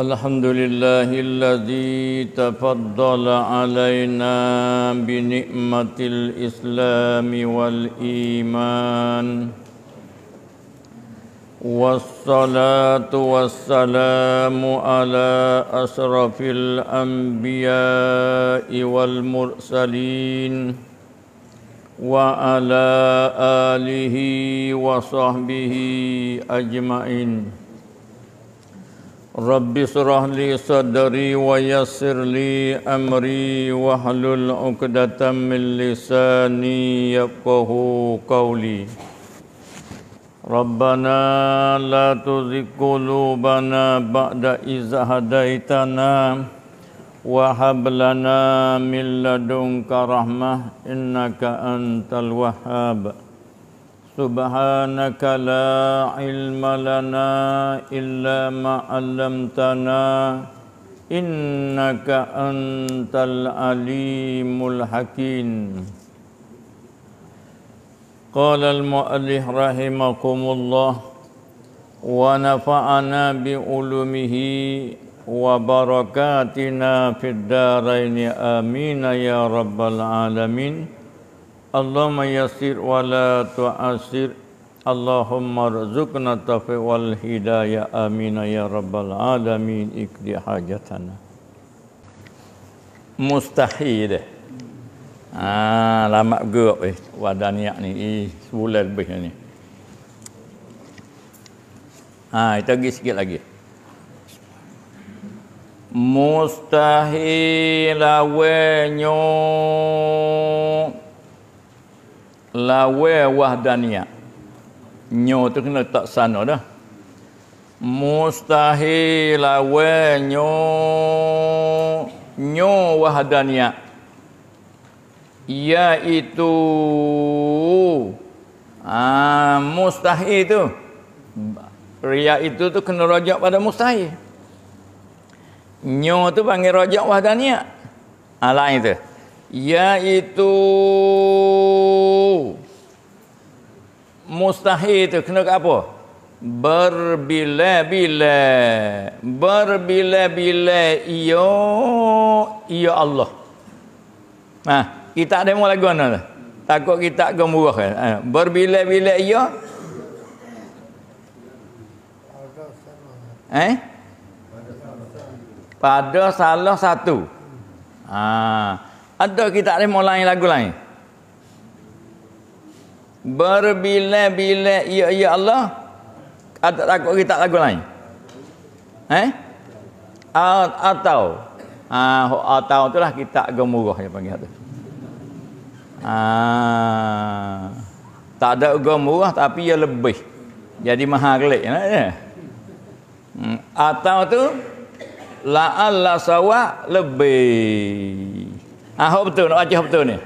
الحمد لله الذي تفضل علينا بنعمة الإسلام والإيمان والصلاة والسلام على أشرف الأنبياء والمرسلين وعلى آله وصحبه أجمعين رب اشرح لي صدري ويسر لي امري واحلل عقدة من لساني يفقه قولي ربنا لا تزغ قلوبنا بعد إذ هديتنا وهب لنا من لدنك رحمة إنك أنت الوهاب Subhanaka la ilma lana illa ma'alamtana Innaka antal alimul hakim Qala al-mu'allih rahimakumullah Wa nafa'ana bi'ulumihi Wa barakatina fid daraini amina ya rabbal alamin Allahumma yassir wa la tu'assir Allahumma rizukna taufiq wal hidayah amin ya rabbal alamin ikdi hajatana mustahil ah lama gerak eh wada niat ni eh sebulan lebih ni ah kita pergi sikit lagi mustahil awenyo lawe wahdania nyo tu kena tak sana dah mustahil lawe nyo nyo wahdania iaitu ah mustahil tu ria itu tu kena rojak pada mustahil nyo tu panggil rojak wahdania alain ah, tu Iaitu mustahil tu kena ke apa? Berbila-bila. Berbila-bila ia ia Allah. Nah, ha, kita ada mula guna tu. Takut kita gemuruh. Ha, Berbila-bila ia Eh? Pada salah satu. ah. Ada kita boleh mulai lagu lain. Berbila-bila ya ya Allah. Ada takut kita lagu lain. Eh? Atau. Ah, atau itulah kita gemuruh yang panggil tu. Ah. Tak ada gemuruh tapi ia ya lebih. Jadi maha Ya, ya. Hmm, atau tu la'alla sawa lebih Ah, ha, betul. Nak baca betul ni.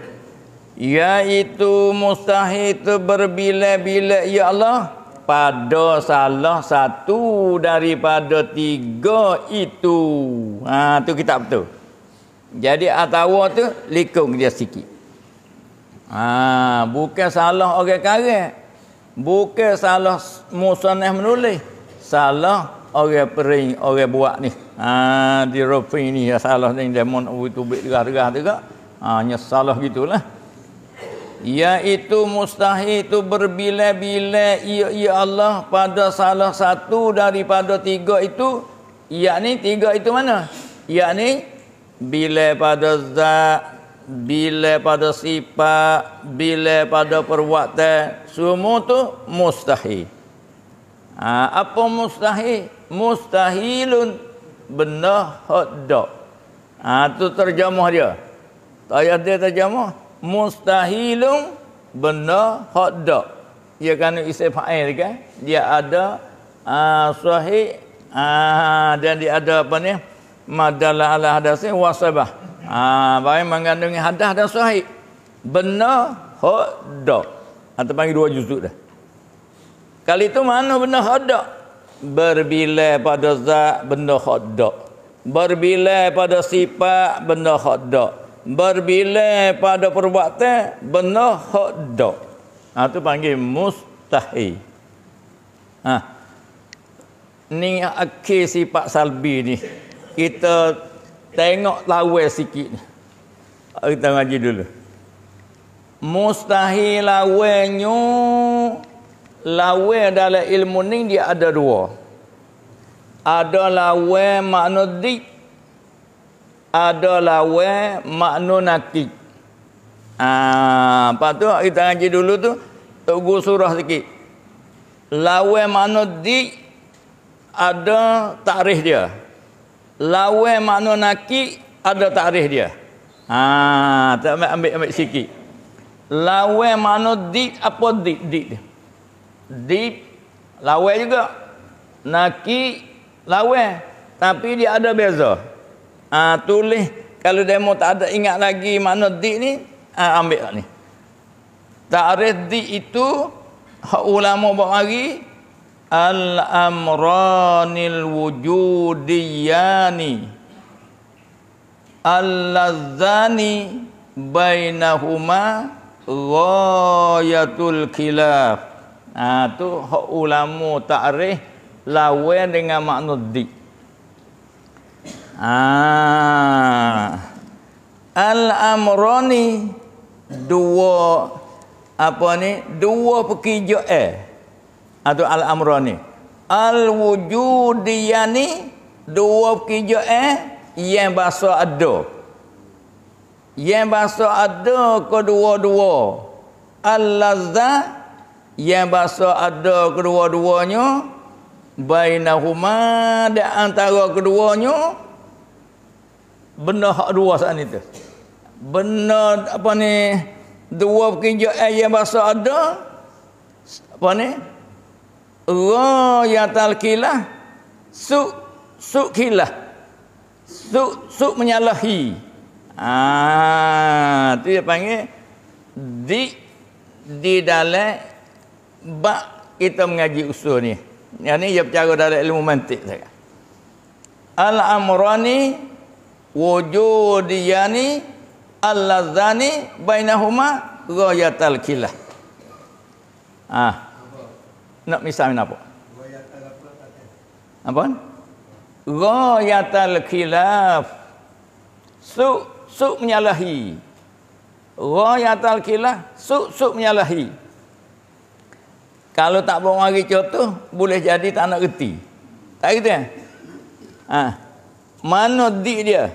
Iaitu mustahil itu berbila-bila, ya Allah. Pada salah satu daripada tiga itu. Ah, ha, tu kita betul. Jadi atawa tu likung dia sikit. Ah, ha, bukan salah orang karet. Bukan salah musanah menulis. Salah orang pering, orang buat ni. Ha, di rofi ni, ya salah ni, dia mohon abu oh, tu buat tegah-tegah tu kak. Ha, nyesalah gitulah. Iaitu mustahil itu berbila-bila ia, ia Allah pada salah satu daripada tiga itu. yakni tiga itu mana? yakni bila pada zat, bila pada sifat, bila pada perbuatan. Semua tu mustahil. Ha, apa mustahil? mustahilun benda hotdog. Ha, tu terjemah dia. Ayat dia terjemah mustahilun benda hotdog. Ia kan isi fa'il kan? Dia ada uh, ha, suahid uh, ha, dan dia ada apa ni? Madalah ala hadasnya wasabah. Uh, baik mengandungi hadas dan suahid. Benda hotdog. Atau panggil dua juzuk dah. Kali itu mana benda hotdog? berbilai pada zat benda hodok, Berbilai pada sifat benda hodok, Berbilai pada perbuatan benda hodok. Ha, itu panggil mustahi. Ha. Ni akhir sifat salbi ni. Kita tengok lawai sikit ni. Kita ngaji dulu. Mustahil lawainya lawe dalam ilmu ni dia ada dua. Ada lawe makna di ada lawe makna nakik. Ah, ha, patu kita ngaji dulu tu tunggu surah sikit. Lawe makna di ada takrif dia. Lawe makna nakik ada takrif dia. Ah, ha, tak ambil ambil sikit. Lawe makna di apa di di dia? Di lawai juga naki lawai tapi dia ada beza ah ha, tulis kalau demo tak ada ingat lagi mana di ni ha, ambil lah ni ta'rif di itu ulama buat mari al amranil wujudiyani allazani bainahuma ghayatul khilaf Ha, tu hak ulama ta'rif lawan dengan makna di. Ah. Al-amrani dua apa ni? Dua pekijak eh. Atau ha, al-amrani. Al-wujudiyani dua pekijak eh yang bahasa ada. Yang bahasa ada kedua-dua. Al-lazza yang bahasa ada kedua-duanya bainahuma dan antara keduanya benda hak dua saat itu benda apa ni dua kinjau eh, yang bahasa ada apa ni ra ya talqilah su suk kilah su su menyalahi ah tu dia panggil di di dalam bak kita mengaji usul ni yang ni dia percaya dari ilmu mantik saya al-amrani wujudiyani al-lazani bainahuma rayatal kilah ah nak misal ni apa apa rayatal khilaf su su menyalahi rayatal khilaf su su menyalahi kalau tak bawa mari tu boleh jadi tak nak reti. Tak gitu ya? Ha. Mana dik dia?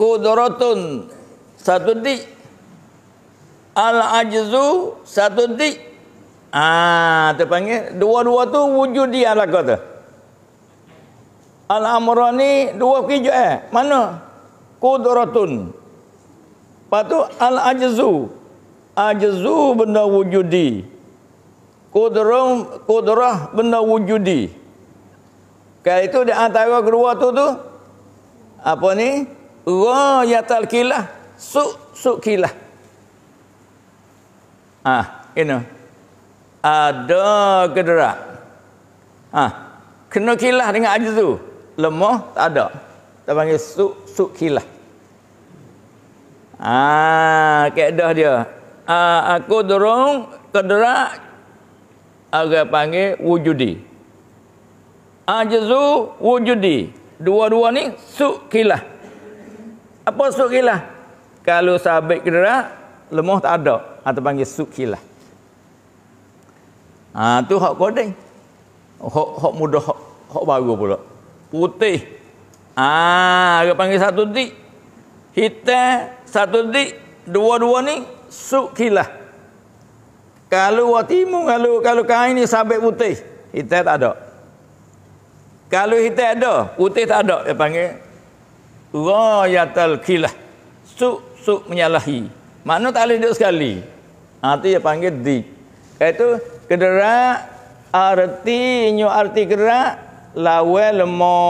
Kudratun satu dik. Al-ajzu satu dik. Ah, ha, terpanggil dua-dua tu wujud dia lah kata. Al-amrani dua kejap eh. Mana? Kudratun. Lepas tu al-ajzu ajzu benda wujudi kudrah kudrah benda wujudi kalau itu di antara kedua tu tu apa ni ghayatul kilah su su kilah ah ini ada kedrak ah kena kilah dengan ajzu lemah tak ada kita panggil su su kilah ah keadaan dia Ah, aku dorong kedera agak panggil wujudi. Ajzu ah, wujudi. Dua-dua ni sukilah. Apa sukilah? Kalau sabit kedera lemah tak ada atau ah, panggil sukilah. ha, tu hak koding. Hak hak mudah hak hak baru pula. Putih. Ah agak panggil satu titik. Hitam satu titik. Dua-dua ni sukilah. Kalau watimu, kalau kalau kain ni sabit putih, hitam tak ada. Kalau hitam ada, putih tak ada, dia panggil. Rayatal kilah. Suk, suk menyalahi. Mana tak boleh duduk sekali. Ha, itu dia panggil di. Itu Arti nyu arti gerak, lawe lemo.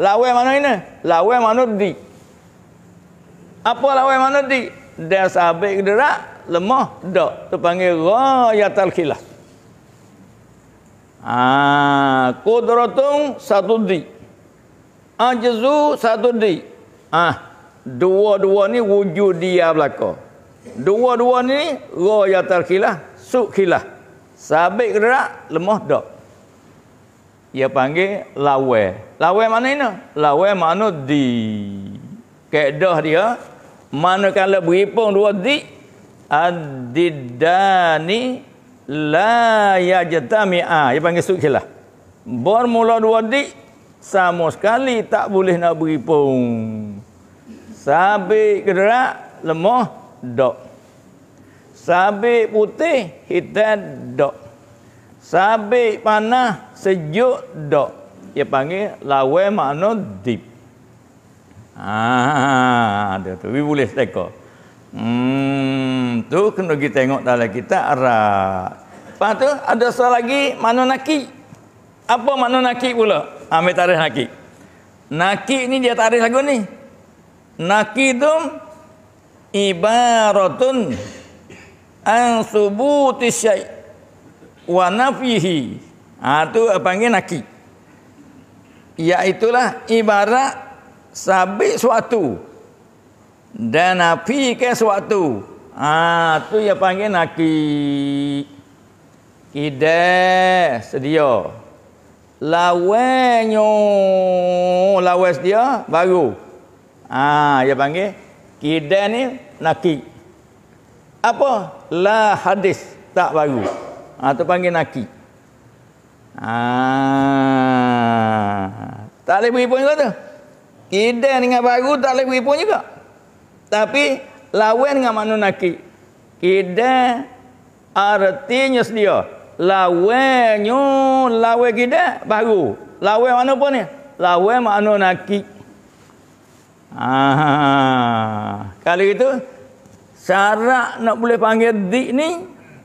Lawe mana ini? Lawe mana di. Apa lawe mana di? dia sabik dia tak lemah tak tu panggil rayatul khilaf ah qudratun satu di ajzu satu di ah dua-dua ni wujud dia belaka dua-dua ni rayatul khilaf suk khilaf sabik dia tak lemah tak dia panggil lawe lawe mana ni lawe mana di kaedah dia manakala beripung dua zik adiddani la yajtami'a ah, dia panggil sukilah bermula dua di, sama sekali tak boleh nak beripung sabik gerak lemah dok sabik putih hitam dok sabik panah sejuk dok dia panggil lawe makna dip Ah, ada tu. Wi boleh teka. Hmm, tu kena kita tengok dalam kita arah. Lepas tu ada soal lagi mana naki? Apa makna naki pula? Ah, ambil tarikh naki. Naki ni dia tarikh lagu ni. Naki tu ibaratun an subuti syai wa nafihi. Ah ha, tu panggil naki. Iaitulah ibarat sabit suatu dan nafikan suatu ah ha, tu yang panggil naki kide sedia lawenyo lawes ha, dia baru ah ha, yang panggil kide ni naki apa la hadis tak baru ah ha, tu panggil naki ah ha, tak boleh beri pun tu. Idan dengan baru tak boleh beri pun juga. Tapi lawan dengan mana naki. Idan artinya sedia. Lawannya lawan kita baru. Lawan mana pun ni? Lawan mana naki. Ah, kali itu syarat nak boleh panggil dik ni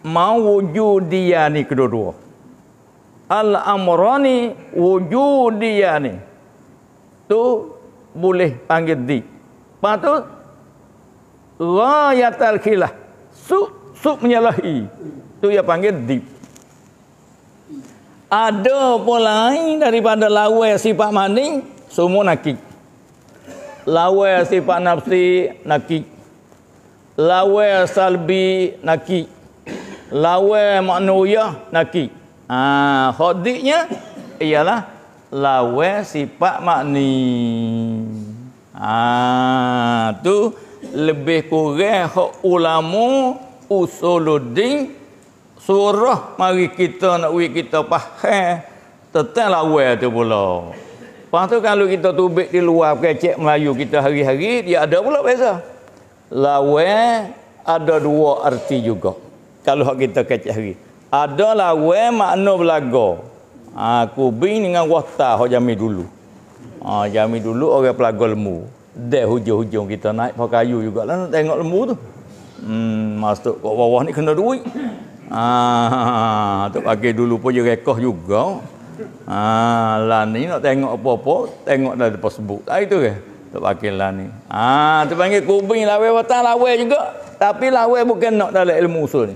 mau wujud dia ni kedua-dua. Al-amrani wujud dia ni. Tu boleh panggil di. Lepas tu, rayatal khilah. Suk, suk menyalahi. Itu yang panggil di. Ada pula daripada lawa sifat mani, semua nakik. Lawa sifat nafsi, nakik. Lawa salbi, nakik. Lawa maknuya, nakik. Ah, ha, khadiknya ialah lawa sifat mani. Ah tu lebih kurang hak ulama usuluddin suruh mari kita nak wi kita faham tentang lawan tu pula. Lepas tu kalau kita tubik di luar kecek Melayu kita hari-hari dia ada pula biasa. Lawan ada dua arti juga. Kalau hak kita kecek hari. Ada lawan makna belaga. Aku ah, ha, bin dengan wasta hak jami dulu. Ha, jami dulu orang pelaga lemu. Dah hujung-hujung kita naik pakai kayu juga lah nak tengok lemu tu. Hmm, masuk kat bawah ni kena duit. Ha, tu pagi dulu pun je rekoh juga. Ha, lah ni nak tengok apa-apa, tengok dah depan sebut. Ha, itu ke? Tu pagi lah ni. Ha, tu panggil kubing lawe batang lawe juga. Tapi lawe bukan nak dalam ilmu usul ni.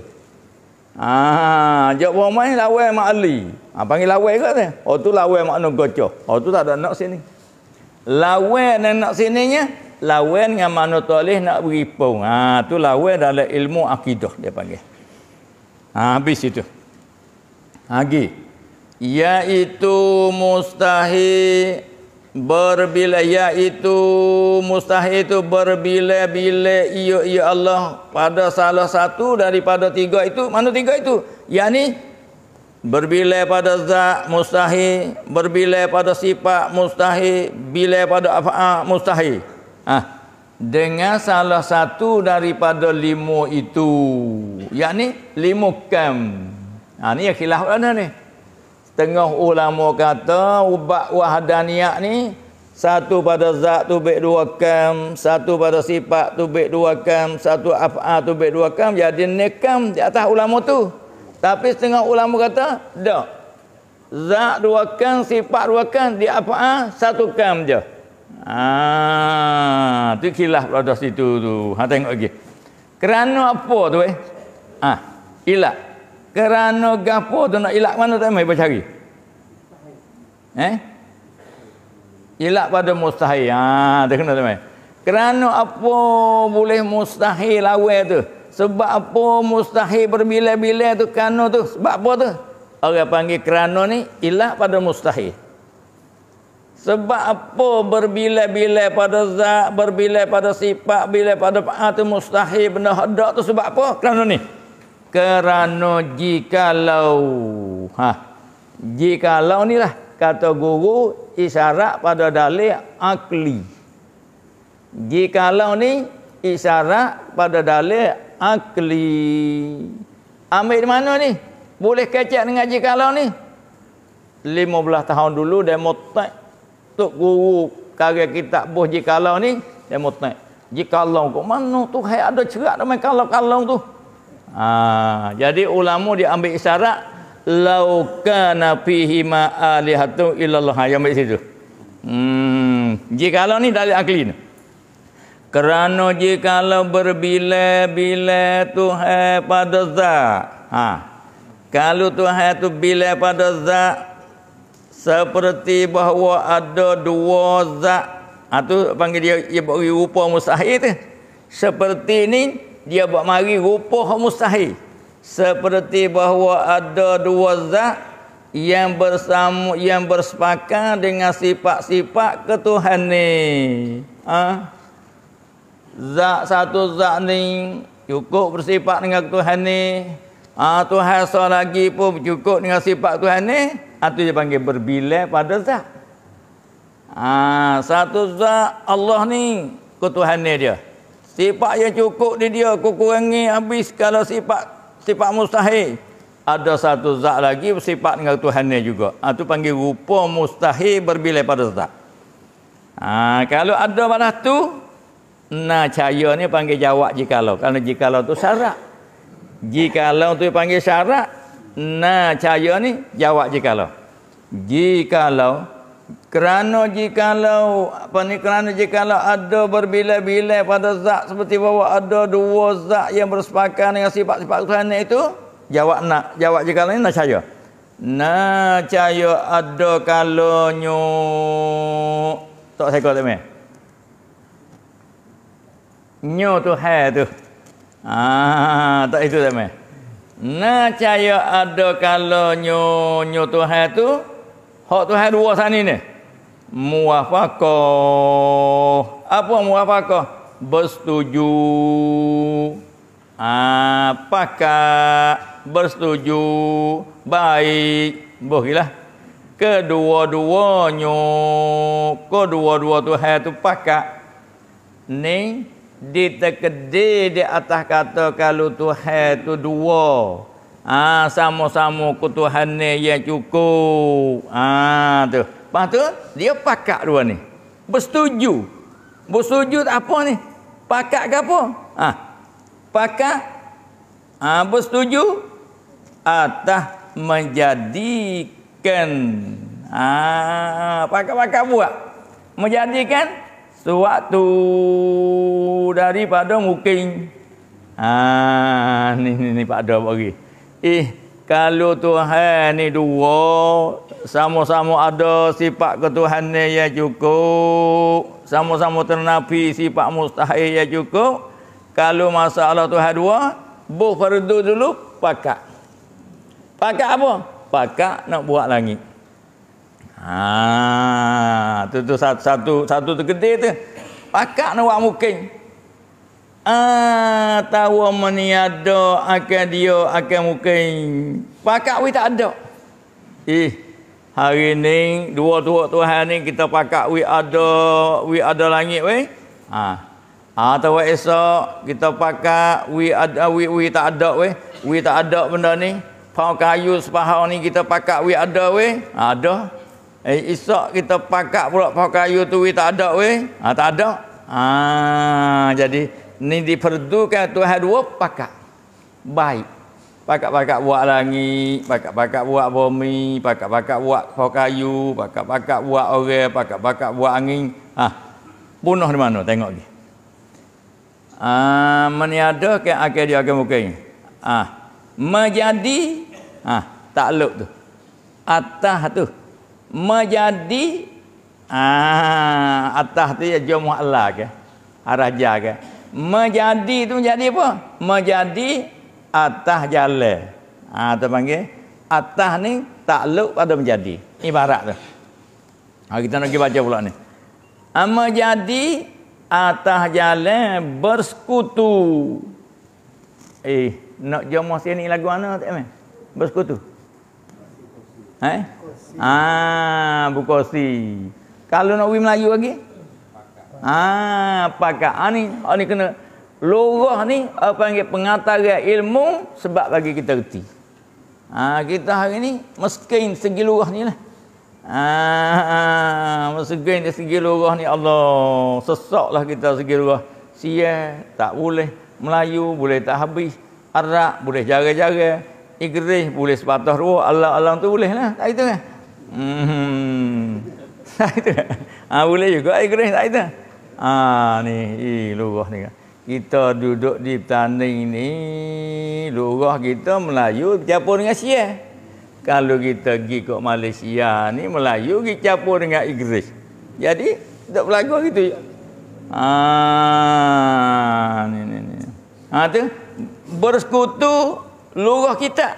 Ha, jawab orang main lawe makli. Ha, panggil lawe ke? Oh tu lawe makna gocoh. Oh tu tak ada nak sini lawan nak nak sininya lawan dengan mana toleh nak beri pun ha, tu lawan dalam ilmu akidah dia panggil ha, habis itu lagi iaitu mustahil berbila iaitu mustahil itu berbila-bila ia ia Allah pada salah satu daripada tiga itu mana tiga itu yakni Berbila pada zat mustahil, berbila pada sifat mustahil, bila pada afa'ah mustahil. Ha. Ah, dengan salah satu daripada lima itu. Yang ni, lima kam. Ha, ni yang khilaf mana ni? Tengah ulama kata, ubat wahdaniyat ni, satu pada zat tu baik dua kam, satu pada sifat tu baik dua kam, satu afa'ah tu baik dua kam. Jadi nekam di atas ulama tu. Tapi setengah ulama kata, tak. Zat dua kan, sifat dua kan, di apa ah satu kan je. Ah, tu kilah pada situ tu. Ha tengok lagi. Kerana apa tu eh? Ah, ha, ilah. Kerana gapo tu nak ilah mana tak mai bercari. Eh? Ilah pada mustahil. Ah, ha, tengok tak mai. Kerana apa boleh mustahil lawan tu? Sebab apa mustahil berbila-bila tu kerana tu? Sebab apa tu? Orang panggil kerana ni ilah pada mustahil. Sebab apa berbila-bila pada zat, berbila pada sifat, bila pada fa'at tu mustahil benda hadak tu sebab apa? Kerana ni. Kerana jikalau. Ha. Jikalau ni lah. Kata guru isyarat pada dalil akli. Jikalau ni isyarat pada dalil akli. Ambil di mana ni? Boleh kecek dengan Haji Kalau ni? 15 tahun dulu dia motak tok guru karya kitab Bos Haji Kalau ni dia motak Haji Kalau kok mana tu hai ada cerak dalam kalau-kalau tu? Ha, jadi ulama dia ambil isyarat laukana fihi ma alihatu illallah ha, yang ambil situ. Hmm, Haji Kalau ni dalil akli ni. Kerana jika berbila-bila Tuhan pada zat. Ha. Kalau Tuhan tu bila pada zat. Seperti bahawa ada dua zat. Itu ha, panggil dia, dia beri rupa mustahil. Tu. Seperti ini dia buat mari rupa mustahil. Seperti bahawa ada dua zat yang bersama yang bersepakat dengan sifat-sifat ketuhanan. Ah, ha? Zak satu zak ni cukup bersifat dengan Tuhan ni ah Tuhan seorang lagi pun cukup dengan sifat Tuhan ni itu ha, dia panggil berbila pada zat ah ha, satu zak Allah ni ketuhannya dia sifat yang cukup di dia kukurangi habis kalau sifat sifat mustahil ada satu zak lagi bersifat dengan Tuhannya juga. Ha, panggil rupa mustahil berbilai pada zat. Ha, kalau ada malah tu, Na cahaya ni panggil jawab jikalau. Kalau jikalau tu syarat. Jikalau tu panggil syarat. Na cahaya ni jawab jikalau. Jikalau. Kerana jikalau. Apa ni? Kerana jikalau ada berbila-bila pada zat. Seperti bahawa ada dua zat yang bersepakat dengan sifat-sifat Tuhan itu. Jawab nak. Jawab jikalau ni na cahaya. Na cahaya ada kalonyo. nyuk. Tak saya kata ni nyo tu hai tu ah tak itu tak mai. na caya ada kala nyo nyo tu hai tu hak tu hai dua sani ni muafaqo apa muafaqo bersetuju apakah ah, bersetuju baik Bohilah. kedua-duanya kedua-dua tu hai tu pakak ning ditekedi di atas kata kalau Tuhan tu dua. Ah ha, sama-sama ku Tuhan ni yang cukup. Ah ha, tu. Pas tu dia pakak dua ni. Bersetuju. Bersetuju apa ni? Pakak ke apa? Ah. Ha. Pakak ah ha, bersetuju atas menjadikan ah ha, pakak-pakak buat menjadikan sewaktu daripada mungkin ah ha, ni ni, ni Pak Do bagi. Eh kalau Tuhan ni dua sama-sama ada sifat ketuhanan ya cukup, sama-sama ternafi sifat mustahil ya cukup. Kalau masalah Tuhan dua, bu fardu dulu pakak. Pakak apa? Pakak nak buat langit. Ah, tu tu satu satu satu tu gede tu. Pakak nak buat mukin. Ah tawa meniada akan dia akan mukin. Pakak we tak ada. Eh hari ni dua dua hari ni kita pakak we ada we ada langit we. Ha. Ah, ah tawa esok kita pakak we ada ah, we we tak ada we. We tak ada benda ni. Pau kayu sepahau ni kita pakak we ada we. Ah, ada. Ha, Eh, isak kita pakak pula pakai kayu tu we tak ada weh. Ha, tak ada. Ha, jadi ni diperdukan tu dua pakak. Baik. Pakak-pakak buat langit, pakak-pakak buat bumi, pakak-pakak buat pokok pakak-pakak buat orang, pakak-pakak buat angin. Ha. Punah di mana tengok ni. Ha, ada ke akhir dia akan mungkin. Ha. Ah, menjadi ah ha, takluk tu. Atah tu menjadi ah atas tu ya jom Allah ke araja ke menjadi tu menjadi apa menjadi atas jale, ah tu panggil atas ni takluk pada menjadi ibarat tu ha, kita nak baca pula ni ama ah, jadi atas jale bersekutu eh nak jumaah sini lagu mana tak main bersekutu eh Ah, buku Kalau nak pergi Melayu lagi? Ah, pakak. Ah ni, ah ni kena lurah ni apa ah, panggil pengataran ilmu sebab bagi kita reti. Ah, kita hari ni meskin segi lurah ni lah. Ah, meskin segi lurah ni Allah, sesaklah kita segi lurah. Sial, tak boleh Melayu boleh tak habis. arak boleh jaga-jaga. Igris boleh sepatah ruh, Allah Allah tu boleh lah. Tak itu kan? Hmm. Tak itu kan? Ha, boleh juga Igris tak itu. Ha, ni, ih, lurah ni kan. Kita duduk di petani ni, lurah kita Melayu bercampur dengan Sia. Kalau kita pergi ke Malaysia ni, Melayu pergi campur dengan Igris. Jadi, tak berlaku gitu. Ha, ni, ni, ni. Ha, tu. Bersekutu lurah kita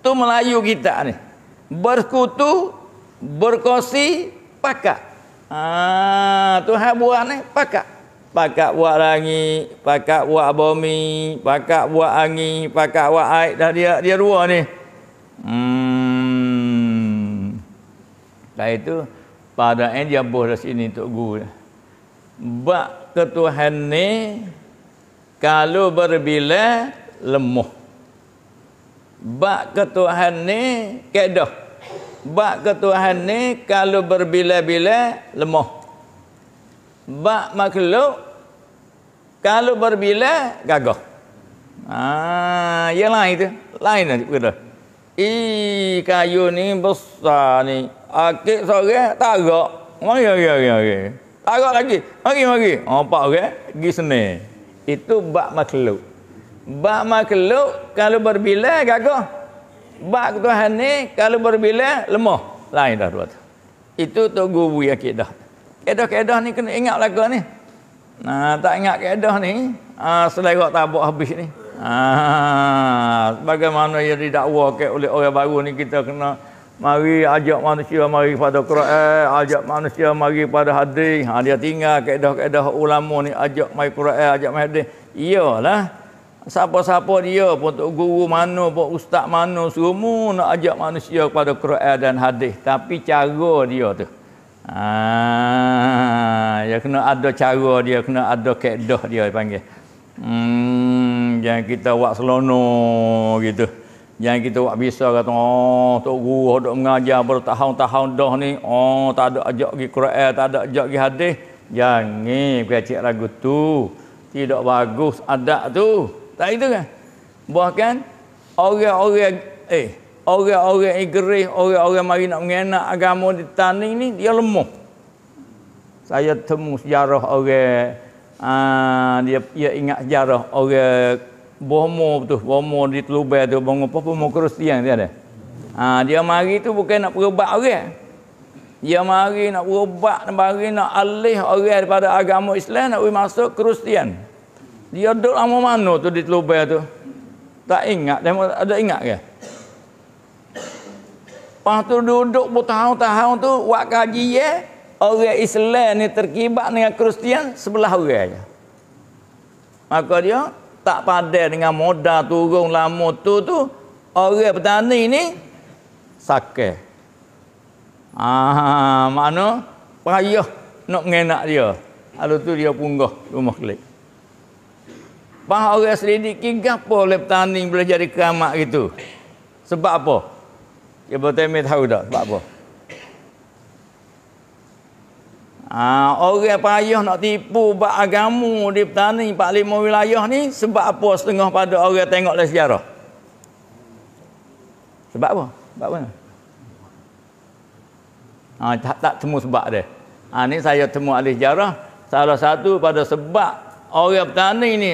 tu Melayu kita ni berkutu berkosi pakak tu ha, Tuhan buat ni pakak pakak buat langi pakak buat bumi pakak buat angin pakak buat air dah dia dia dua ni hmm dah itu pada end dia boh dah sini tok guru bak ketuhan ni kalau berbila lemah bak ketuhan ni kedah bak ketuhan ni kalau berbila-bila lemah bak makhluk kalau berbila gagah ah ha, yang lain itu lain nanti kata i kayu ni besar ni akik tak tarak mari mari mari mari tarak lagi mari mari oh, empat orang pergi sini itu bak makhluk Bak makhluk kalau berbila gagah. Bak Tuhan ni kalau berbila lemah. Lain dah dua tu. Itu tu guru yang kedah. Kedah-kedah ni kena ingat lagu ni. Nah, tak ingat kedah ni. Uh, ah, selera tabuk habis ni. Ah, bagaimana yang didakwakan oleh orang baru ni kita kena mari ajak manusia mari pada Quran, eh, ajak manusia mari pada hadis. Ha, dia tinggal kaedah-kaedah ulama ni ajak mari Quran, ajak mari hadis. Iyalah siapa-siapa dia pun tok guru mana pun ustaz mana semua nak ajak manusia kepada Quran dan hadis tapi cara dia tu ha ya kena ada cara dia kena ada kaedah dia panggil hmm jangan kita buat selono gitu jangan kita buat bisa kata oh tok guru dok mengajar bertahun-tahun dah ni oh tak ada ajak ke Quran tak ada ajak ke hadis jangan kecik ragu tu tidak bagus adat tu tak itu kan? Bahkan orang-orang eh orang-orang igerih, orang-orang mari nak mengenak agama di tanah ini dia lemah. Saya temu sejarah orang uh, dia dia ingat sejarah orang bomo tu, bomo di Telubai tu, bomo apa pun Kristian dia ada. Ha, dia mari tu bukan nak perubat orang. Dia mari nak perubat, mari nak alih orang daripada agama Islam, nak masuk Kristian. Dia duduk lama mana tu di Telubai tu? Tak ingat, dia ada ingat ke? Lepas tu duduk bertahun-tahun tu, buat kaji ye, orang Islam ni terkibat dengan Kristian sebelah orang je. Maka dia tak padai dengan moda turun lama tu tu, orang petani ni sakit. Ah, mana payah nak mengenak dia. Lalu tu dia punggah rumah klik. Bahawa orang selidik kenapa oleh petani boleh jadi keramat gitu? Sebab apa? Ya betul saya tahu tak sebab apa? Ha, orang payah nak tipu buat agama di petani empat lima wilayah ni sebab apa setengah pada orang tengok dalam sejarah? Sebab apa? Sebab apa? Ha, ah, tak, tak temu sebab dia. Ha, ni saya temu ahli sejarah. Salah satu pada sebab orang petani ni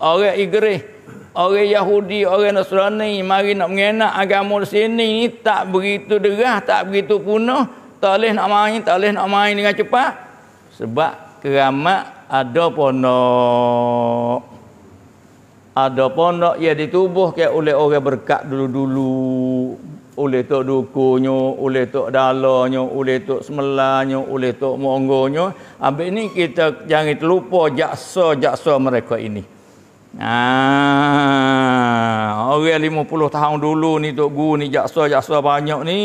orang Igeris, orang Yahudi, orang Nasrani mari nak mengenak agama di sini ni tak begitu derah, tak begitu punah, tak boleh nak main, tak boleh nak main dengan cepat sebab keramat ada pondok. Ada pondok yang ditubuh ke oleh orang berkat dulu-dulu, oleh tok dukunya, oleh tok dalanya, oleh tok semelanya, oleh tok monggonya. Ambil ni kita jangan terlupa jaksa-jaksa mereka ini. Ah, orang 50 tahun dulu ni tok guru ni jaksa-jaksa banyak ni.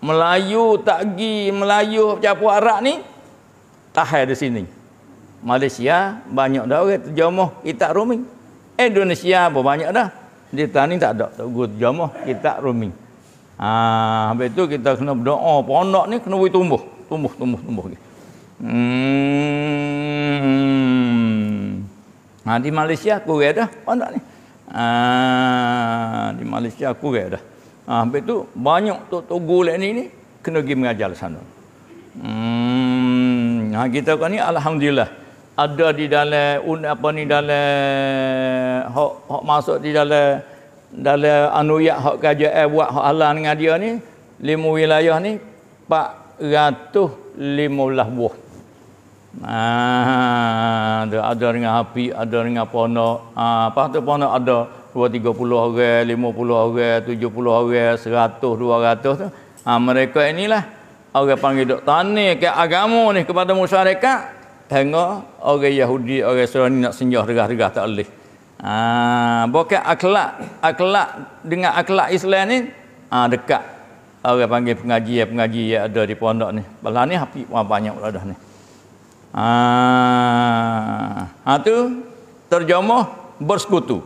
Melayu tak gi, Melayu pencapu Arab ni tahal di sini. Malaysia banyak dah orang terjemah kitab roaming. Indonesia pun banyak dah. Di tani tak ada tok guru terjemah kitab roaming. Ah, habis tu kita kena berdoa pondok ni kena boleh tumbuh, tumbuh, tumbuh, tumbuh. Hmm. Ha, di Malaysia aku gaya dah. Pandang ni. Ha, di Malaysia aku gaya dah. Ha, habis tu banyak tok-tok gulik ni ni kena pergi mengajar sana. Hmm, ha, kita kan ni Alhamdulillah ada di dalam apa ni dalam hok masuk di dalam dalam anu ya hok kerja eh buat hok alam dengan dia ni lima wilayah ni 415 buah. Ah, ada ada dengan api, ada dengan pondok. Ah, apa tu pondok ada 2 30 orang, 50 orang, 70 orang, 100, 200 tu. Ah, mereka inilah orang panggil dok tani ke agama ni kepada masyarakat. Tengok orang Yahudi, orang Israel nak senjah regah-regah tak leh. Ah, bukan akhlak, akhlak dengan akhlak Islam ni ah dekat orang panggil pengaji-pengaji yang ada di pondok ni. Belah ni api banyak dah ni. Ah, ha, tu terjemah bersekutu.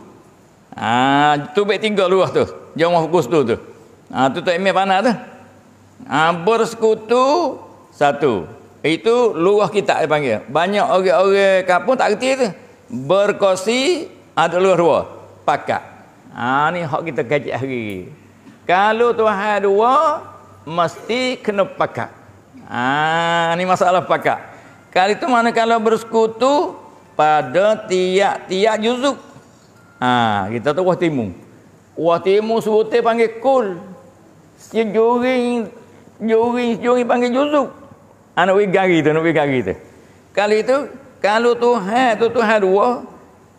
Ah, tu baik tinggal luah tu. Jemah bersekutu tu. tu. Ah, ha, tu tak ime panah tu. Ha, bersekutu satu. Itu luah kita dia panggil. Banyak orang-orang kampung tak reti tu. Berkosi ada luah dua. Pakak. Ha, ni hak kita kaji hari. Kalau Tuhan dua mesti kena pakak. Ha, ni masalah pakak. Kali itu mana kalau bersekutu pada tiak-tiak juzuk. Ha, kita tahu wah timu. Wah timu sebutnya panggil kul. Sejuring, juring, sejuring panggil juzuk. Anak ha, wik gitu, tu, anak wik gari Kali itu, kalau tu Tuhan tu tu Tuhan dua,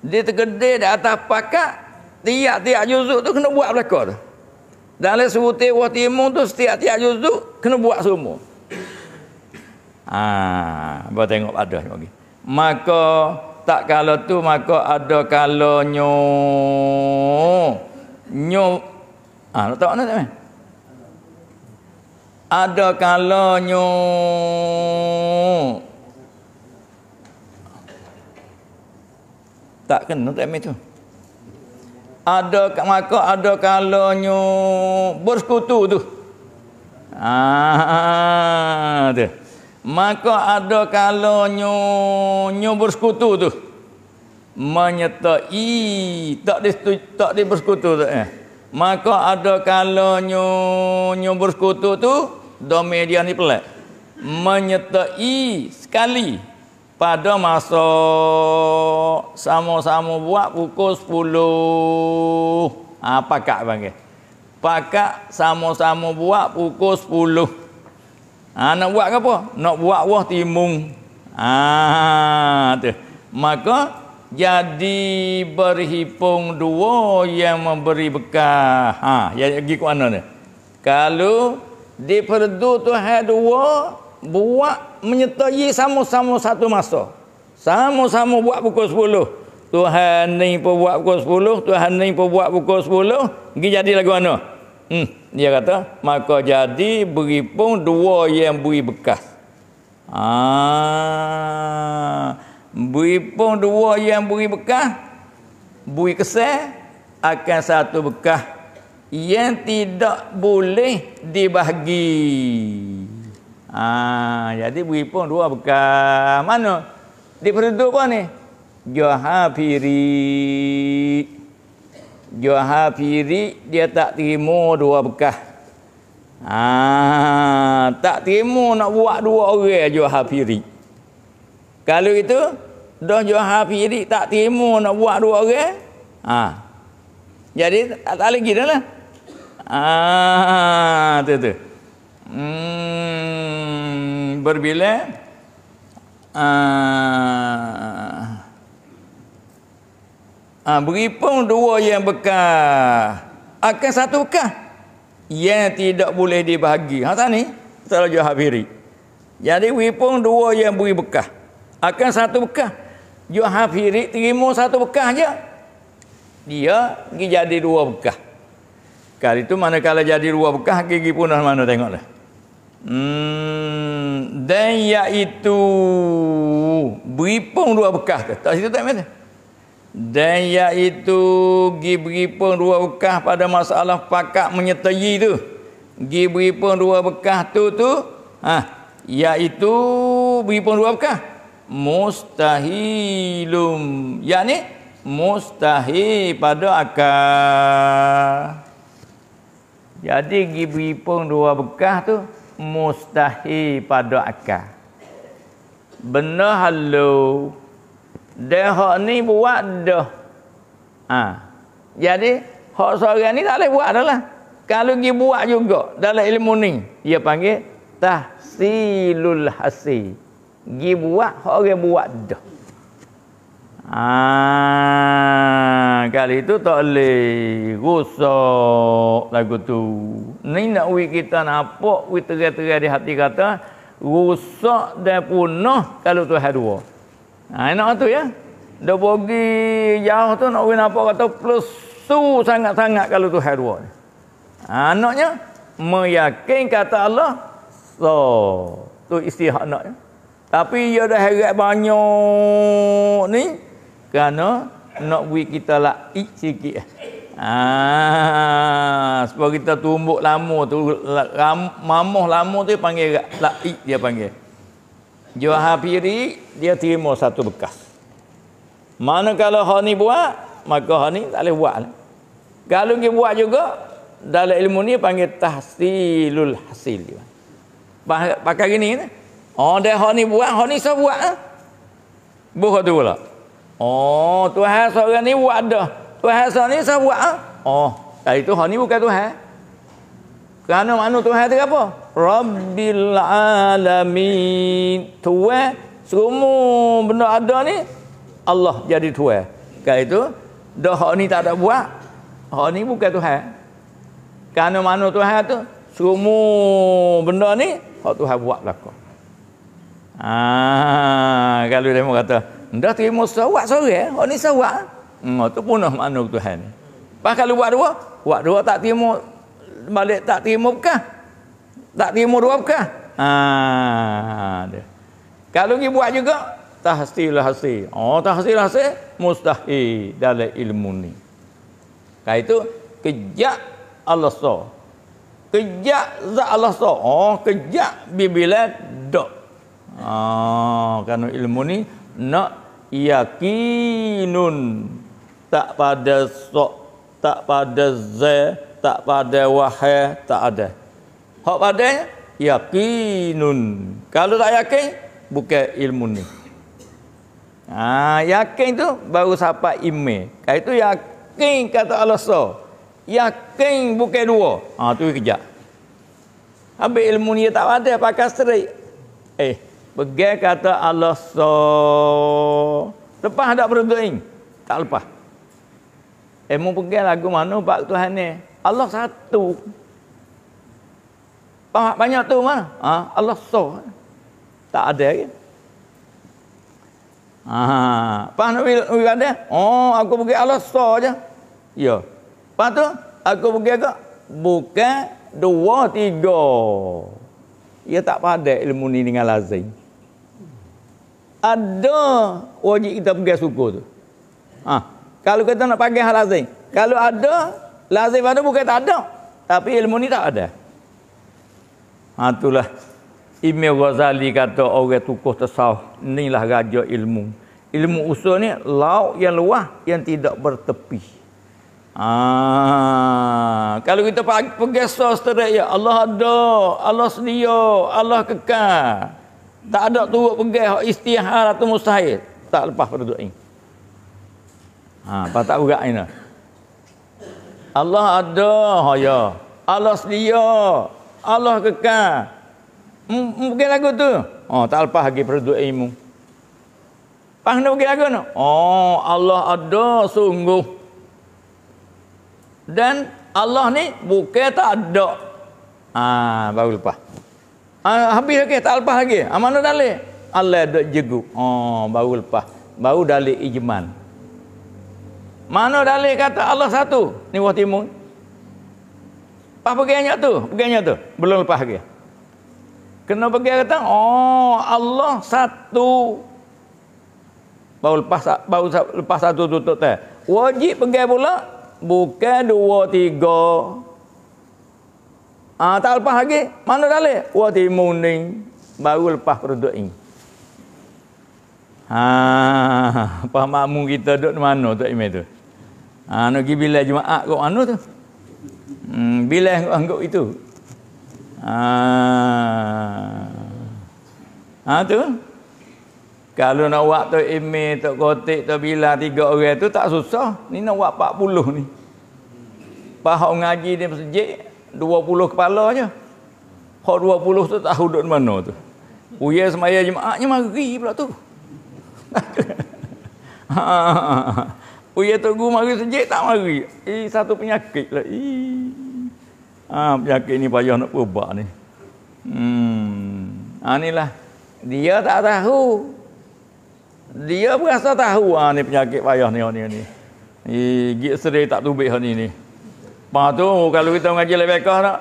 dia tergede di atas pakat, tiak-tiak juzuk tu kena buat belakang tu. Dalam sebutnya wah timu tu, setiap-tiak juzuk kena buat semua. Ha, apa tengok ada tengok lagi. Maka tak kala tu maka ada kalanya nyu ah ha, tak nak tak ada kalanya tak kena tak itu ada maka ada kalanya bersekutu tu ah ha, tu maka ada kalanya nyu bersekutu tu menyertai tak di tak di bersekutu tak eh maka ada kalanya nyu bersekutu tu do media ni pelak menyertai sekali pada masa sama-sama buat pukul 10 apa kak bang pakak sama-sama buat pukul 10 Ah ha, nak buat apa? Nak buat wah timung. Ah ha, tu. Maka jadi berhipung dua yang memberi bekah. Ha, yang pergi ke mana ni? Kalau diperdu ada dua buat menyertai sama-sama satu masa. Sama-sama buat pukul 10. Tuhan ni pun buat pukul 10, Tuhan ni pun buat pukul 10, jadi lagu mana? Hmm, dia kata, maka jadi beri pun dua yang beri bekas. Ah, beri pun dua yang beri bekas. Beri kesel akan satu bekas yang tidak boleh dibahagi. Ah, jadi beri pun dua bekas. Mana? Di perutuk apa ni? Johan jual dia tak terima dua bekas ah tak terima nak buat dua orang jual kalau itu dah jual tak terima nak buat dua orang ah jadi tak, tak lagi dah lah ah tu tu hmm berbila ah Ha, beri pun dua yang bekas. Akan satu bekas. Yang tidak boleh dibahagi. Ha, tak ni? Salah jauh hafiri. Jadi, beri pun dua yang beri bekas. Akan satu bekas. Jauh hafiri terima satu bekas saja. Dia pergi jadi dua bekas. Kali itu manakala jadi dua bekas, gigi punah mana tengoklah. Hmm, dan iaitu beri pun dua bekas ke? Tak situ tak minta dan iaitu diberi pun dua bekah pada masalah pakat menyertai tu diberi pun dua bekah tu tu ha, iaitu beri pun dua bekah mustahilum yakni mustahil pada akal jadi diberi pun dua bekah tu mustahil pada akal benar halau dia ni buat dah. Ha. Jadi, hak seorang ni tak boleh buat adalah. Kalau pergi buat juga dalam ilmu ni, dia panggil tahsilul hasil. Gi buat, orang buat dah. Ha. Kali itu tak boleh. Rusak lagu tu. Ni nak ui kita nampak, ui terai-terai di hati kata, rusak dan punah kalau tu dua. Ha, enak tu ya. Dia pergi jauh tu nak win apa kata plesu sangat-sangat kalau tu hero. Ha, anaknya meyakin kata Allah so tu istihak anaknya. Tapi ia dah heret banyak ni kerana nak bagi kita laik sikit. Ah, sebab kita tumbuk lama tu, ram, mamuh lama tu panggil lah ik dia panggil. Jual hapiri, dia terima satu bekas. Mana kalau hal ni buat, maka hal ni tak boleh buat. Lah. Kalau dia buat juga, dalam ilmu ni panggil tahsilul hasil. Pakai gini, oh dia hal ni buat, hal ni saya buat. Lah. Buka tu pula. Oh, Tuhan seorang ni buat dah. Tuhan seorang ni saya buat. Lah. Oh, dari itu hal ni bukan Tuhan. Kerana makna Tuhan tu apa? Rabbil Alamin. Tuhan, semua benda ada ni, Allah jadi Tuhan. Kali itu, dah hak ni tak ada buat, hak ni bukan Tuhan. Kerana makna Tuhan tu, semua benda ni, hak Tuhan buat lah kau. Ah, ha, kalau dia mau kata, dah terima sawak sore, eh? hak ni sawak. Hmm, tu punah makna Tuhan ni. Pas kalau buat dua, buat dua tak terima balik tak terima bukan? Tak terima dua bukan? Ha, dia. Kalau dia buat juga, tahsil hasil. Oh, tahsil hasil, mustahil dalam ilmu ni. Kali itu, kejak Allah SWT. So. Kejak zat Allah SWT. So. Oh, kejak bila dok. Oh, kerana ilmu ni nak yakinun tak pada sok tak pada zai tak pada wahai tak ada. Hak pada yakinun. Kalau tak yakin bukan ilmu ni. Ha, yakin tu baru siapa ime. Kalau ha, itu yakin kata Allah so. Yakin bukan dua. Ha tu kejap. Habis ilmu ni tak ada pakai serik. Eh, begai kata Allah so. Lepas tak berdoa Tak lepas. Eh, mau lagu mana Pak Tuhan ni? Allah satu. Banyak, banyak tu mana? Ha? Allah so. Tak ada lagi. Ha. Pak nak pergi ada? Oh, aku pergi Allah so aja. Ya. Pak tu, aku pergi ke? Bukan dua, tiga. Ia tak pada ilmu ni dengan lazim. Ada wajib kita pergi suku tu. Ha. Kalau kita nak pakai hal lazim. Kalau ada, Lazim ada bukan tak ada. Tapi ilmu ni tak ada. Ha, itulah. Imam Ghazali kata orang tukuh tersawah. Inilah raja ilmu. Ilmu usul ni lauk yang luah yang tidak bertepi. Ah, kalau kita pergi sosterik ya Allah ada, Allah sedia, Allah kekal. Tak ada turut pegang hak istihar atau mustahil. Tak lepas pada doa ini. Ha, patah urat ini. Lah. Allah ada haya. Allah sedia. Allah kekal. Mungkin lagu tu. Oh, tak lepas lagi perdu ilmu. Pas nak pergi lagu ni. Oh, ha, Allah ada sungguh. Dan Allah ni bukan tak ada. Ah, ha, baru lepas. ha, habis lagi, tak lepas lagi. Ah, dalil? Allah ada jegu. Oh, baru lepas. Baru dalil ijman. Mana dalil kata Allah satu? Ni Wah Timur. Pas pergi ayat tu, pergi ayat tu. Belum lepas lagi. Kena pergi kata, "Oh, Allah satu." Baru lepas baru lepas satu tutup teh. Wajib pergi pula bukan dua tiga. Ah, ha, tak lepas lagi. Mana dalil? Wah Timur ni baru lepas perduk ini. Ha, apa makmum kita duduk di mana tu Imam tu? Ha, nak pergi bila jemaat kot mana tu? Hmm, bila kot anggap itu? Ha, ha tu? Kalau nak buat tu ime, tu kotik, tu bila tiga orang tu tak susah. Ni nak buat empat puluh ni. Pahak ngaji di masjid, dua puluh kepala je. Hak dua puluh tu tahu duduk mana tu. Uya semaya jemaatnya mari pula tu. Ah, Oh ya Tok Guru mari sejik tak mari. Eh satu penyakit lah. Eh. Ha, penyakit ni payah nak ubah ni. Hmm. Ha, inilah. Dia tak tahu. Dia berasa tahu. Ha, ni penyakit payah ni. ni, ni. Eh, gig serai tak tubik ni ni. Lepas tu kalau kita mengaji lebih kah nak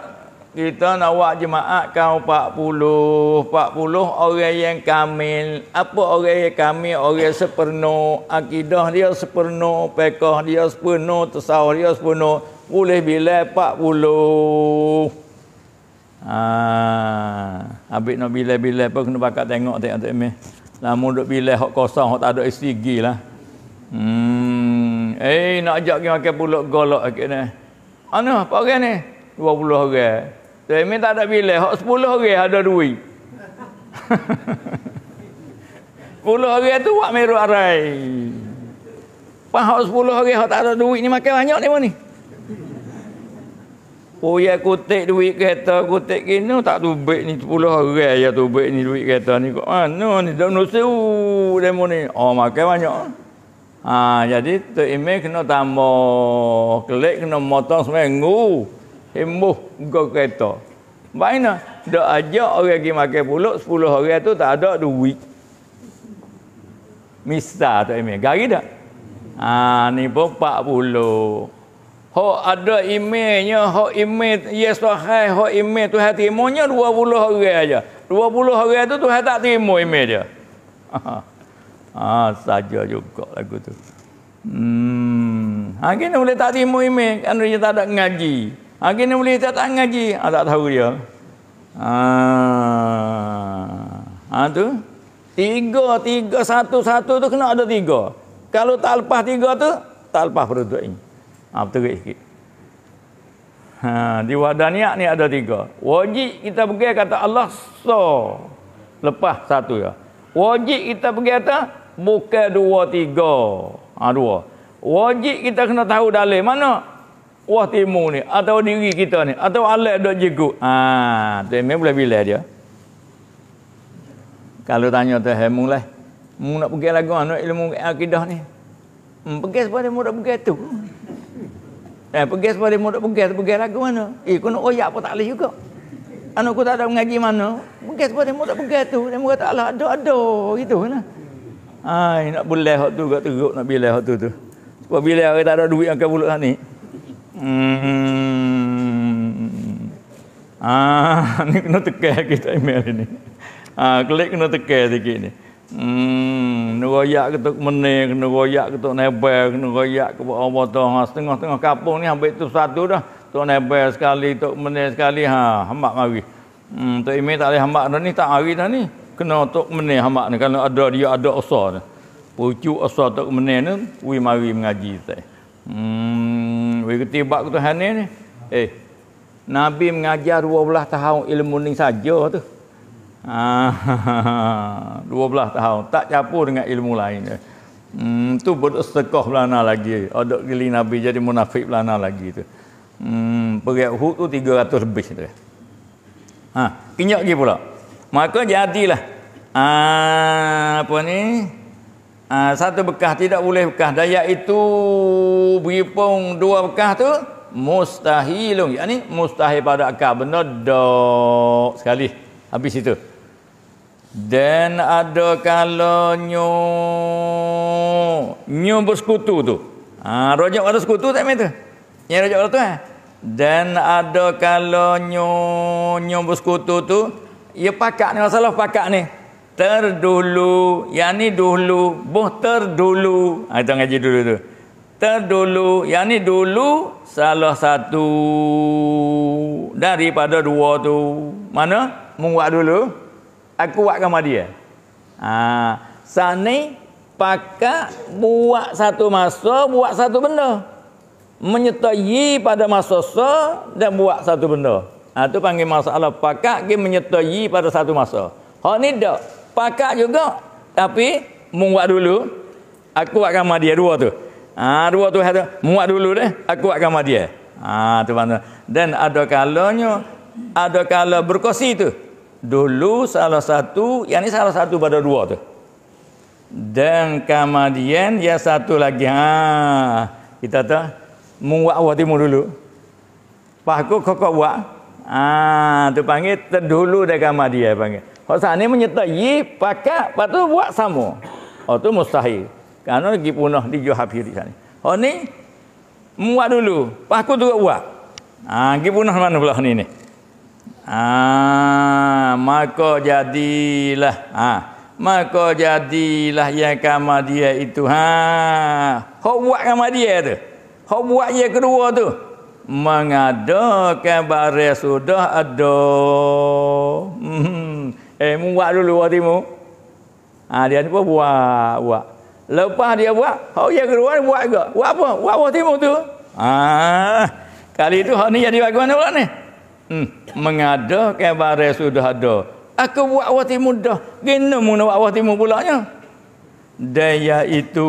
kita nak buat jemaat kau 40 40 orang yang kamil apa orang yang kamil orang sepenuh akidah dia sepenuh pekoh dia sepenuh tersawah dia sepenuh boleh bila 40 ha. habis nak bila-bila pun kena bakat tengok tengok tak ni lama duduk bila hok kosong hok tak ada istigi lah hmm. eh nak ajak kita makan pulut golok ke ni Anu, apa orang ni? 20 orang. Saya ni tak ada pilih. Hak sepuluh orang ada duit. Sepuluh orang tu buat meru arai. Pak hak sepuluh orang hak tak ada duit ni makan banyak ni ni? Oh ya kutik duit kereta, kutik kena oh, tak tu tubik ni sepuluh orang ya tu tubik ni duit kereta ni. Kok mana ni? Dah nusiu demo ni. Oh makan banyak. Ha, jadi tu imej kena tambah kelik kena motong seminggu. Hembuh kau kereta. Baina dak ajak orang pergi makan pulut 10 orang tu tak ada duit. Mista tu email. Gari dak? Ha ni pun 40. Ho ada emailnya, ho email yes Tuhan, ho email Tuhan terimanya 20 hari aja. 20 hari tu Tuhan tak terima email dia. Ha, ha saja juga lagu tu. Hmm, ha, kena boleh tak terima email kan dia tak ada ngaji. Hari ah, ni boleh tak tak ngaji. Ah, tak tahu dia. Ah, ah tu. Tiga, tiga, satu, satu tu kena ada tiga. Kalau tak lepas tiga tu, tak lepas perutuk ini. Eh. Ah, betul sikit. Ha, di wadah niat ni ada tiga. Wajib kita pergi kata Allah so. Lepas satu ya. Wajib kita pergi kata bukan dua tiga. Ha, dua. Wajib kita kena tahu dalil mana? Wah timu ni atau diri kita ni atau alat dok jigo. Ha, tu memang boleh bila dia. Kalau tanya tu hemu lah. Mu nak pergi lagu anak ilmu akidah ni. Hmm, pergi sebab dia mudah pergi tu. Eh, pergi sebab dia mudah pergi tu pergi lagu mana. Eh, kena oyak pun tak boleh juga. Anak aku tak ada mengaji mana. Pergi sebab dia mudah pergi tu. Dia mudah tak lah. Aduh, aduh. Gitu kan. Ha, nak boleh hak tu kat teruk nak bila hak tu tu. Sebab bila orang tak ada duit akan pulut sana ni. Hmm. Ah, ni kena tekan kita email ini. Ah, klik kena tekan sikit ni. Hmm, kena royak kita ke mana, kena royak kita ke nebel, kena royak ke Allah Tuhan. Setengah-setengah kapung ni ambil tu satu dah. Tuk nebel sekali, tuk mene sekali, ha, Hamba mari. Hmm, tuk email tak boleh hamba dah ni, tak hari dah ni. Kena tuk mene hamba ni, Kalau ada dia ada usaha ni. Pucuk usaha tuk mene ni, we mari mengaji saya. Hmm, mengikuti bab ketuhanan ni. Eh, Nabi mengajar dua belah tahun ilmu ni saja tu. Ah, dua belah tahun. Tak capur dengan ilmu lain. Hmm, tu bodoh sekoh belana lagi. Odok gili Nabi jadi munafik belana lagi tu. Hmm, Periak hud tu tiga ratus lebih tu. Ha, kenyak lagi pula. Maka jadilah. Ah, apa ni? Ha, satu bekah tidak boleh bekah daya itu berhimpun dua bekah tu mustahilung yakni mustahil pada akal benda dok sekali habis itu dan ada kalau nyu bersekutu tu ha, rojak pada sekutu tak main tu yang rojak pada tu ha? dan ada kalau nyu bersekutu tu ia ya pakak ni masalah pakak ni terdulu yang ni dulu buh terdulu ha, itu ngaji dulu tu terdulu yang ni dulu salah satu daripada dua tu mana menguat dulu aku buat sama dia ha, ah, sana pakak buat satu masa buat satu benda menyertai pada masa so dan buat satu benda ha, panggil masalah pakak dia menyertai pada satu masa Hak ni tak pakat juga tapi muat dulu aku buat gambar dia dua tu ha dua tu muat dulu deh aku buat gambar dia ha tu mana dan ada kalanya ada kalau berkosi tu dulu salah satu yang ni salah satu pada dua tu dan kemudian ya satu lagi ha kita tu muat waktu timur dulu pak aku kok buat ha tu panggil terdulu dah gambar dia panggil Hak sana ini menyertai pakai lepas tu buat sama. Oh tu mustahil. Karena lagi punah di jual hafiz sana. Oh ni buat dulu, lepas aku tu buat. Ah ha, punah mana pula ini? ni? Ah maka jadilah. Ah maka jadilah yang kama dia itu. Ha. kau buat kama dia tu. Kau buat yang kedua tu mengadakan barang sudah ada. Hmm. Eh, mu buat dulu waktu mu. Ha, ah, dia pun buat, buat. Lepas dia buat, oh yang kedua buat juga. Buat apa? Buat waktu mu tu. Ha, kali itu hak ni jadi bagaimana pula ni? Hmm, mengada kabar sudah ada. Aku buat waktu mu dah. gini mu nak buat waktu mu pulaknya. Daya itu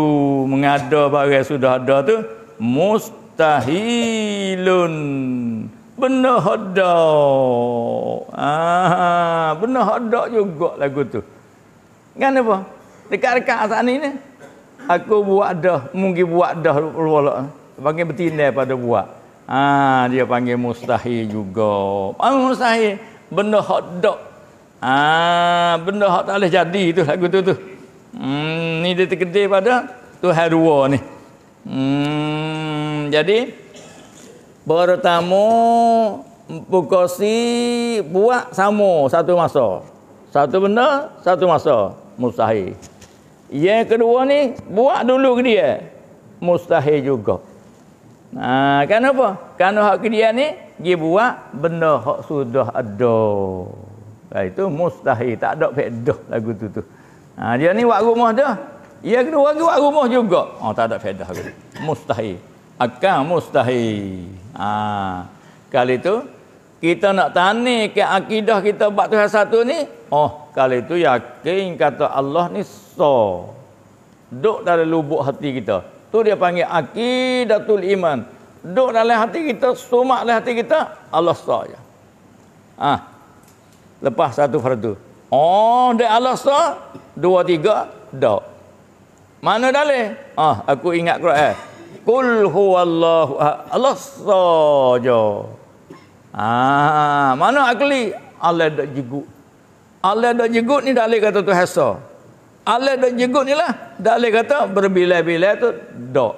mengada barang sudah ada tu mustahilun. Benar hodok. Ah, benar hodok juga lagu tu. Kan apa? Dekat-dekat asal ni ni. Aku buat dah. Mungkin buat dah. luar. Panggil betina pada buat. Ah, dia panggil mustahil juga. Panggil mustahil. Benda hodok. Ah, benda hodok tak boleh jadi tu lagu tu tu. Hmm, ni dia terkedir pada tu dua ni. Hmm, Jadi... Pertama Bukasi buat sama satu masa. Satu benda, satu masa. Mustahil. Yang kedua ni, buat dulu ke dia. Mustahil juga. Nah, kenapa? Karena hak ke dia ni, dia buat benda hak sudah ada. Nah, itu mustahil. Tak ada fedah lagu tu tu. Nah, dia ni buat rumah dia. Yang kedua dia buat rumah juga. Oh, tak ada fedah. Mustahil akan mustahil. Ha. Kali itu kita nak tani ke akidah kita bab Tuhan satu ni, oh kali itu yakin kata Allah ni so. Duk dari lubuk hati kita. Tu dia panggil akidatul iman. Duk dalam hati kita, sumak dalam hati kita, Allah so ya. Ha. Lepas satu fardu. Oh, dia Allah so, dua tiga, dok. Mana dalih? Ah, aku ingat Quran kul huwallahu Allah saja. Ah, mana akli? Allah dah jigut. Allah dah jigut ni dalil kata tu hasa. Allah dah jigut ni lah dalil kata berbilai-bilai tu dak.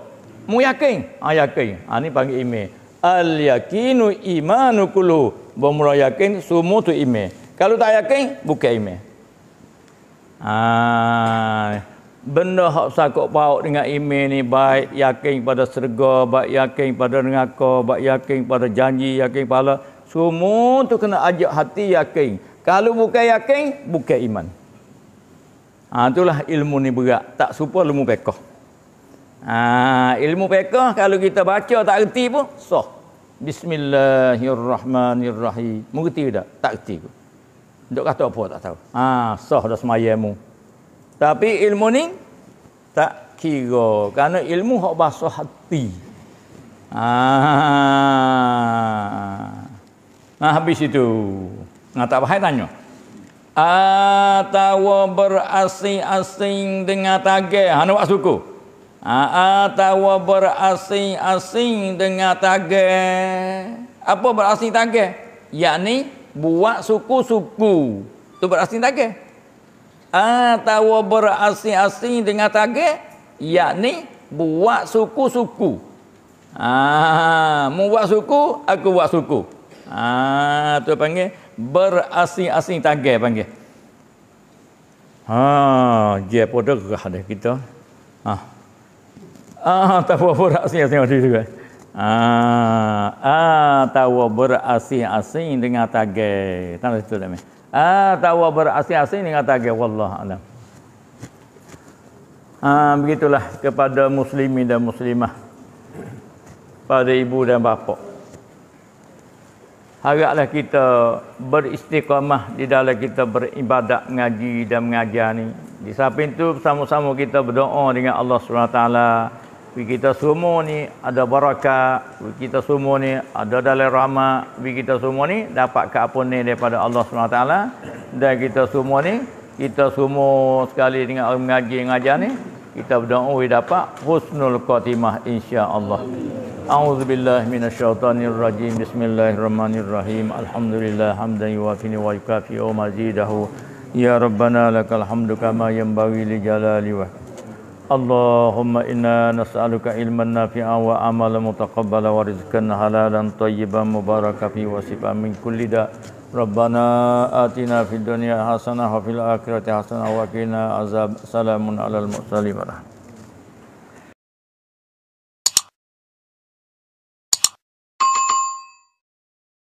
Mu yakin? Ah yakin. Ah ni panggil ime. Al yakinu imanu kullu. Bermula yakin semua tu ime. Kalau tak yakin bukan iman. Ah benda hak sakok pauk dengan iman ni baik yakin pada serga baik yakin pada nengako baik yakin pada janji yakin pada semua tu kena ajak hati yakin kalau bukan yakin bukan iman ha, itulah ilmu ni berat tak supaya ilmu pekoh ha, ilmu pekoh kalau kita baca tak erti pun soh Bismillahirrahmanirrahim. Mengerti tak? Tak erti. Dok kata apa tak tahu. Ah, ha, sah dah semayamu. Tapi ilmu ni tak kira. Karena ilmu hak bahasa hati. Ah. Nah habis itu. Nah tak payah tanya. Atawa berasing-asing dengan tage. Hanu wak suku. Ha, atawa berasing-asing dengan tage. Apa berasing tage? Yakni buat suku-suku. Itu berasing tage atau ha, berasi-asi dengan tage, yakni buat suku-suku ah mu buat suku aku buat suku ah tu panggil berasi-asi tage panggil Ah dia pada gerah dah kita ha ah tahu berasi-asi juga ah ah tahu berasi-asi dengan tagih tanda itu dah meh Ah atau berasi-asi ini kata ke wallah ana. Ha, ah, begitulah kepada muslimin dan muslimah. Pada ibu dan bapa. Haraplah kita beristiqamah di dalam kita beribadat, ngaji dan mengajar ni. Di samping itu, sama-sama kita berdoa dengan Allah Subhanahu Terima kasih kita semua ni ada barakah kita semua ni ada dalam rahmat kita semua ni dapat keampunan daripada Allah SWT dan kita semua ni kita semua sekali dengan mengaji mengajar ni kita berdoa kita dapat husnul khatimah insyaallah auzubillahi minasyaitonir rajim bismillahirrahmanirrahim alhamdulillah hamdan yuwafini wa yukafi wa mazidahu ya rabbana lakal hamdu kama yanbaghi li jalali wa Allahumma inna nas'aluka ilman nafi'a wa amalan mutaqabbala wa rizqan halalan tayyiban mubaraka fi wasifan min kulli da. Rabbana atina fid dunya hasanah wa fil akhirati hasanah wa qina azab salamun alal mursalin.